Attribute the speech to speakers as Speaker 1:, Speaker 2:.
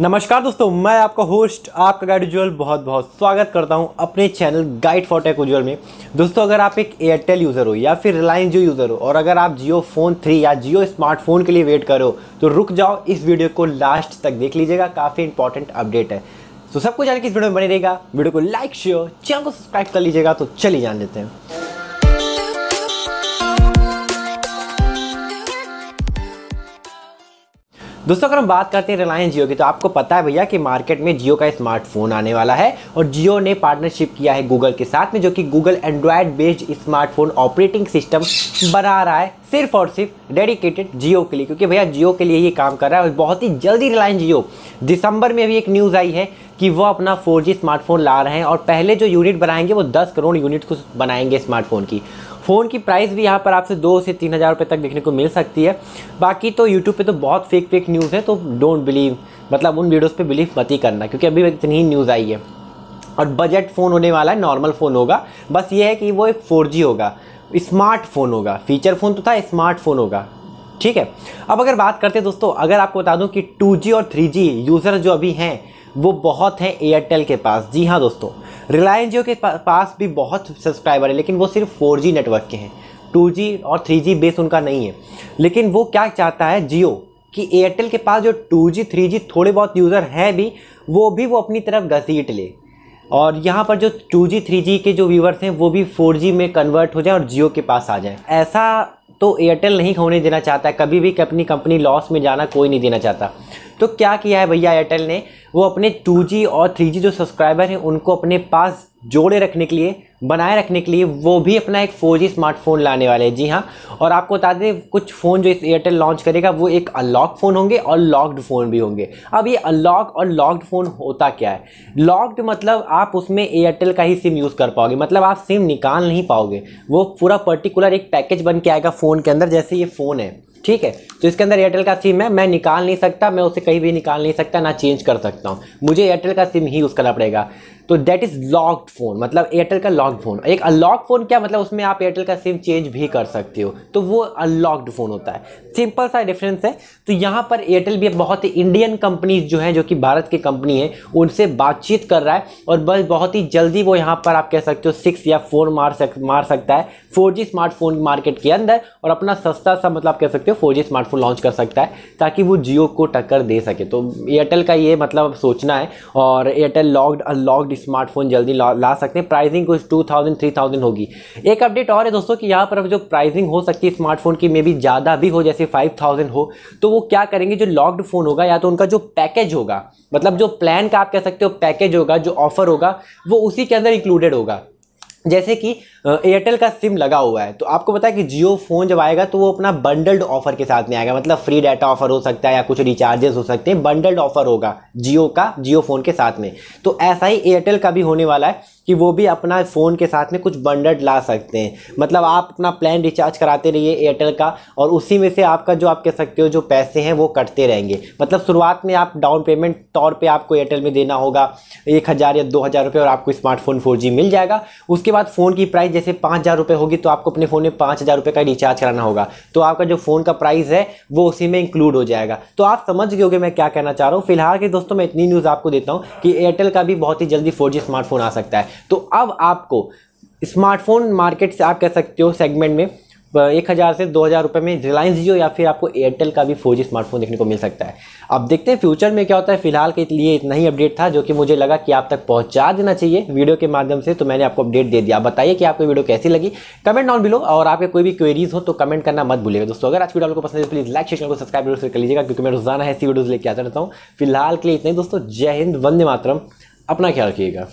Speaker 1: नमस्कार दोस्तों मैं आपका होस्ट आपका गाइड उज्ज्वल बहुत बहुत स्वागत करता हूं अपने channel guide for tech Ujjwal में दोस्तों अगर आप एक एयरटेल यूज़र हो या फिर रिलायंस जियो यूज़र हो और अगर आप जियो फ़ोन थ्री या जियो स्मार्टफोन के लिए वेट करो तो रुक जाओ इस वीडियो को लास्ट तक देख लीजिएगा काफ़ी इंपॉर्टेंट अपडेट है तो सब कुछ जाने की इस वीडियो में बने रहेगा वीडियो को लाइक शेयर चैनल को सब्सक्राइब कर लीजिएगा तो चलिए जान लेते हैं दोस्तों अगर हम बात करते हैं रिलायंस जियो की तो आपको पता है भैया कि मार्केट में जियो का स्मार्टफोन आने वाला है और जियो ने पार्टनरशिप किया है गूगल के साथ में जो कि Google Android based smartphone operating system बना रहा है सिर्फ और सिर्फ डेडिकेटेड जियो के लिए क्योंकि भैया जियो के लिए ये काम कर रहा है और बहुत ही जल्दी रिलायंस जियो दिसंबर में अभी एक न्यूज़ आई है कि वो अपना 4G स्मार्टफोन ला रहे हैं और पहले जो यूनिट बनाएंगे वो 10 करोड़ यूनिट को बनाएंगे स्मार्टफोन की फ़ोन की प्राइस भी यहाँ पर आपसे दो से तीन हज़ार रुपये तक देखने को मिल सकती है बाकी तो यूट्यूब पे तो बहुत फेक फेक न्यूज़ है तो डोंट बिलीव मतलब उन वीडियोज़ पे बिलीव मत ही करना क्योंकि अभी इतनी ही न्यूज़ आई है और बजट फ़ोन होने वाला है नॉर्मल फ़ोन होगा बस ये है कि वो एक फोर होगा स्मार्टफ़ोन होगा फीचर फ़ोन तो था स्मार्टफ़ोन होगा ठीक है अब अगर बात करते हैं दोस्तों अगर आपको बता दूं कि 2G और 3G यूज़र जो अभी हैं वो बहुत है एयरटेल के पास जी हाँ दोस्तों रिलायंस जियो के पास भी बहुत सब्सक्राइबर है लेकिन वो सिर्फ फोर नेटवर्क के हैं टू और थ्री बेस उनका नहीं है लेकिन वो क्या चाहता है जियो कि एयरटेल के पास जो टू जी थ्री जी थोड़े बहुत यूज़र हैं भी वो भी वो अपनी तरफ घसीट ले और यहाँ पर जो टू जी थ्री जी के जो व्यूवर्स हैं वो भी फोर जी में कन्वर्ट हो जाए और जियो के पास आ जाए ऐसा तो एयरटेल नहीं होने देना चाहता है कभी भी अपनी कंपनी लॉस में जाना कोई नहीं देना चाहता तो क्या किया है भैया एयरटेल ने वो अपने 2G और 3G जो सब्सक्राइबर हैं उनको अपने पास जोड़े रखने के लिए बनाए रखने के लिए वो भी अपना एक फोर स्मार्टफोन लाने वाले हैं जी हाँ और आपको बता दें कुछ फ़ोन जो इस एयरटेल लॉन्च करेगा वो एक अनलॉक फ़ोन होंगे और लॉक्ड फ़ोन भी होंगे अब ये अनलॉक और लॉक्ड फ़ोन होता क्या है लॉक्ड मतलब आप उसमें एयरटेल का ही सिम यूज़ कर पाओगे मतलब आप सिम निकाल नहीं पाओगे वो पूरा पर्टिकुलर एक पैकेज बन के आएगा फ़ोन के अंदर जैसे ये फ़ोन है ठीक है तो इसके अंदर एयरटेल का सिम है मैं निकाल नहीं सकता मैं उसे कहीं भी निकाल नहीं सकता ना चेंज कर सकता हूँ मुझे एयरटेल का सिम ही यूज़ करना पड़ेगा तो दैट इज़ लॉक्ड फ़ोन मतलब एयरटेल का लॉक्ड फ़ोन एक अनलॉक फ़ोन क्या मतलब उसमें आप एयरटेल का सिम चेंज भी कर सकते हो तो वो अनलॉक्ड फ़ोन होता है सिंपल सा डिफरेंस है तो यहाँ पर एयरटेल भी बहुत ही इंडियन कंपनीज जो हैं जो कि भारत की कंपनी है उनसे बातचीत कर रहा है और बस बहुत ही जल्दी वो यहाँ पर आप कह सकते हो सिक्स या फोर मार सक मार सकता है फोर स्मार्टफोन मार्केट के अंदर और अपना सस्ता सा मतलब आप कह सकते हो फोर स्मार्टफोन लॉन्च कर सकता है ताकि वो जियो को टक्कर दे सके तो एयरटेल का ये मतलब सोचना है और एयरटेल लॉक्ड अनलॉक्ड स्मार्टफोन जल्दी ला सकते हैं प्राइसिंग कुछ टू थाउजेंड थ्री थाउजेंड होगी एक अपडेट और है दोस्तों कि यहाँ पर अब जो प्राइसिंग हो सकती है स्मार्टफोन की मे बी ज़्यादा भी हो जैसे फाइव थाउजेंड हो तो वो क्या करेंगे जो लॉक्ड फ़ोन होगा या तो उनका जो पैकेज होगा मतलब जो प्लान का आप कह सकते हो पैकेज होगा जो ऑफर होगा वो उसी के अंदर इंक्लूडेड होगा जैसे कि एयरटेल का सिम लगा हुआ है तो आपको पता है कि जियो फ़ोन जब आएगा तो वो अपना बंडल्ड ऑफर के साथ में आएगा मतलब फ्री डाटा ऑफर हो सकता है या कुछ रिचार्जेस हो सकते हैं बंडल्ड ऑफर होगा जियो का जियो फ़ोन के साथ में तो ऐसा ही एयरटेल का भी होने वाला है कि वो भी अपना फ़ोन के साथ में कुछ बंडल्ड ला सकते हैं मतलब आप अपना प्लान रिचार्ज कराते रहिए एयरटेल का और उसी में से आपका जो आप कह सकते हो जो पैसे हैं वो कटते रहेंगे मतलब शुरुआत में आप डाउन पेमेंट तौर पर आपको एयरटेल में देना होगा एक हज़ार या दो हज़ार रुपये और आपको स्मार्टफोन फोर मिल जाएगा उसके बाद फ़ोन की प्राइस जैसे पाँच हज़ार रुपये होगी तो आपको अपने फ़ोन में पाँच हज़ार रुपये का रिचार्ज कराना होगा तो आपका जो फ़ोन का प्राइस है वो उसी में इंक्लूड हो जाएगा तो आप समझ गए होगे मैं क्या कहना चाह रहा हूँ फिलहाल के दोस्तों मैं इतनी न्यूज़ आपको देता हूँ कि एयरटेल का भी बहुत ही जल्दी फोर स्मार्टफोन आ सकता है तो अब आपको स्मार्टफोन मार्केट से आप कह सकते हो सेगमेंट में एक हज़ार से दो हज़ार रुपये में रिलायंस जियो या फिर आपको एयरटेल का भी फोर स्मार्टफोन देखने को मिल सकता है अब देखते हैं फ्यूचर में क्या होता है फिलहाल के लिए इतना ही अपडेट था जो कि मुझे लगा कि आप तक पहुंचा देना चाहिए वीडियो के माध्यम से तो मैंने आपको अपडेट दे दिया बताइए कि आपको वीडियो कैसी लगी कमेंट ऑन बिलो और आपके कोई भी क्वेरीज हो तो कमेंट करना मत भूलिएगा दोस्तों अगर आज की वीडियो तो को पसंद है प्लीज़ लाइक चैनल को सब्सक्राइब जरूर कर लीजिएगा क्योंकि मैं रोजाना ऐसी वीडियोज़ लेकर आता रहता हूँ फिलहाल के लिए इतने दोस्तों जय हिंद वंदे मातरम अपना ख्याल रखिएगा